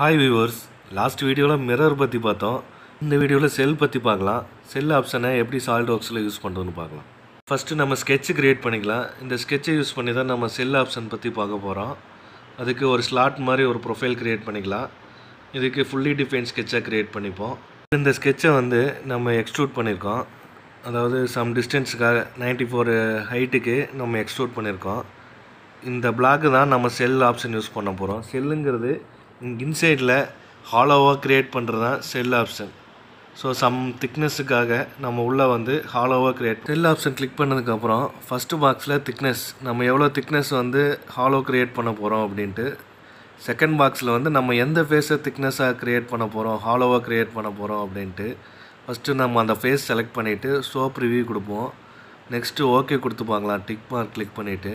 hi viewers last வீடியோவில் mirror பற்றி பார்த்தோம் இந்த வீடியோவில் செல் பற்றி பார்க்கலாம் செல் ஆப்ஷனை எப்படி சால்ட் ஒர்க்ஸில் யூஸ் பண்ணுறதுன்னு பார்க்கலாம் ஃபஸ்ட்டு நம்ம ஸ்கெட்ச்சு க்ரியேட் பண்ணிக்கலாம் இந்த ஸ்கெட்சை யூஸ் பண்ணி தான் நம்ம செல் ஆப்ஷன் பற்றி பார்க்க போகிறோம் அதுக்கு ஒரு ஸ்லாட் மாதிரி ஒரு ப்ரொஃபைல் க்ரியேட் பண்ணிக்கலாம் இதுக்கு ஃபுல்லி டிஃபைன் ஸ்கெட்சாக க்ரியேட் பண்ணிப்போம் இந்த ஸ்கெட்சை வந்து நம்ம எக்ஸ்ட்ரூட் பண்ணியிருக்கோம் அதாவது சம் டிஸ்டன்ஸுக்காக நைன்ட்டி ஃபோர் ஹைட்டுக்கு நம்ம எக்ஸ்ட்ரோட் பண்ணியிருக்கோம் இந்த பிளாக்கு தான் நம்ம செல் ஆப்ஷன் யூஸ் பண்ண போகிறோம் செல்லுங்கிறது இன்சைடில் ஹாலோவாக க்ரியேட் பண்ணுறது தான் செல் ஆப்ஷன் ஸோ சம் திக்னஸுக்காக நம்ம உள்ளே வந்து ஹாலோவாக க்ரியேட் செல் ஆப்ஷன் கிளிக் பண்ணதுக்கப்புறம் ஃபஸ்ட்டு பாக்ஸில் திக்னஸ் நம்ம எவ்வளோ திக்னஸ் வந்து ஹாலோ க்ரியேட் பண்ண போகிறோம் அப்படின்ட்டு செகண்ட் பாக்ஸில் வந்து நம்ம எந்த ஃபேஸை திக்னஸாக க்ரியேட் பண்ண போகிறோம் ஹாலோவாக க்ரியேட் பண்ண போகிறோம் அப்படின்ட்டு ஃபஸ்ட்டு நம்ம அந்த ஃபேஸ் செலக்ட் பண்ணிவிட்டு சோப் ரிவ்யூ கொடுப்போம் நெக்ஸ்ட்டு ஓகே கொடுத்துப்பாங்களாம் டிக் மார்க் கிளிக் பண்ணிவிட்டு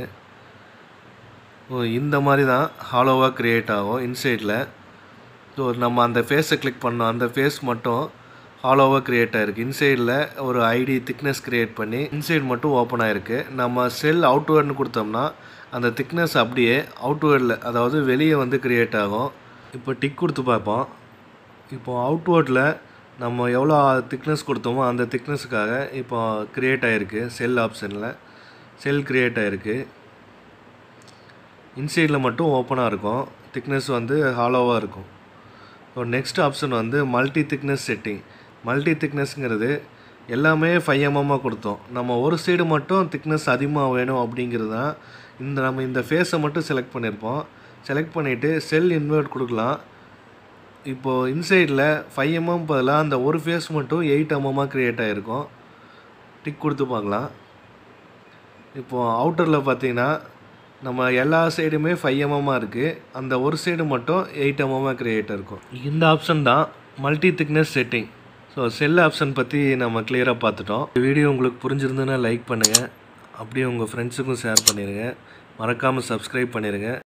ஓ இந்த மாதிரி தான் ஹாலோவாக க்ரியேட் ஆகும் இன்சைடில் ஸோ நம்ம அந்த ஃபேஸை கிளிக் பண்ணோம் அந்த ஃபேஸ் மட்டும் ஹாலோவாக க்ரியேட் ஆகிருக்கு இன்சைடில் ஒரு ஐடி திக்னஸ் க்ரியேட் பண்ணி இன்சைட் மட்டும் ஓப்பன் ஆகிருக்கு நம்ம செல் அவுட்வேர்னு கொடுத்தோம்னா அந்த திக்னஸ் அப்படியே அவுட்வேர்டில் அதாவது வெளியே வந்து க்ரியேட் ஆகும் இப்போ டிக் கொடுத்து பார்ப்போம் இப்போது அவுட்வேர்டில் நம்ம எவ்வளோ திக்னஸ் கொடுத்தோமோ அந்த திக்னஸுக்காக இப்போ க்ரியேட் ஆகிருக்கு செல் ஆப்ஷனில் செல் க்ரியேட் ஆகிருக்கு இன்சைடில் மட்டும் ஓப்பனாக இருக்கும் திக்னஸ் வந்து ஹாலோவாக இருக்கும் ஸோ நெக்ஸ்ட் ஆப்ஷன் வந்து மல்டி திக்னஸ் செட்டிங் மல்டி திக்னஸ்ங்கிறது எல்லாமே ஃபைவ் எம்எம்மாக mm கொடுத்தோம் நம்ம ஒரு சைடு மட்டும் திக்னஸ் அதிகமாக வேணும் அப்படிங்கிறது தான் இந்த நம்ம இந்த ஃபேஸை மட்டும் செலக்ட் பண்ணியிருப்போம் செலக்ட் பண்ணிவிட்டு செல் இன்வெர்ட் கொடுக்கலாம் இப்போது இன்சைடில் ஃபைவ் எம்எம் பதிலாக அந்த ஒரு ஃபேஸ் மட்டும் எயிட் எம்எம்மாக க்ரியேட் ஆகிருக்கும் டிக் கொடுத்து பார்க்கலாம் இப்போது அவுட்டரில் பார்த்தீங்கன்னா நம்ம எல்லா சைடுமே ஃபைவ் எம்எம்மாக இருக்குது அந்த ஒரு சைடு மட்டும் எயிட் எம்எம்மாக க்ரியேட் இருக்கும் இந்த ஆப்ஷன் தான் multi thickness setting so shell option பற்றி நம்ம கிளியராக பார்த்துட்டோம் வீடியோ உங்களுக்கு புரிஞ்சிருந்ததுன்னா லைக் பண்ணுங்கள் அப்படியே உங்கள் ஃப்ரெண்ட்ஸுக்கும் ஷேர் பண்ணிடுங்க மறக்காமல் சப்ஸ்கிரைப் பண்ணிடுங்க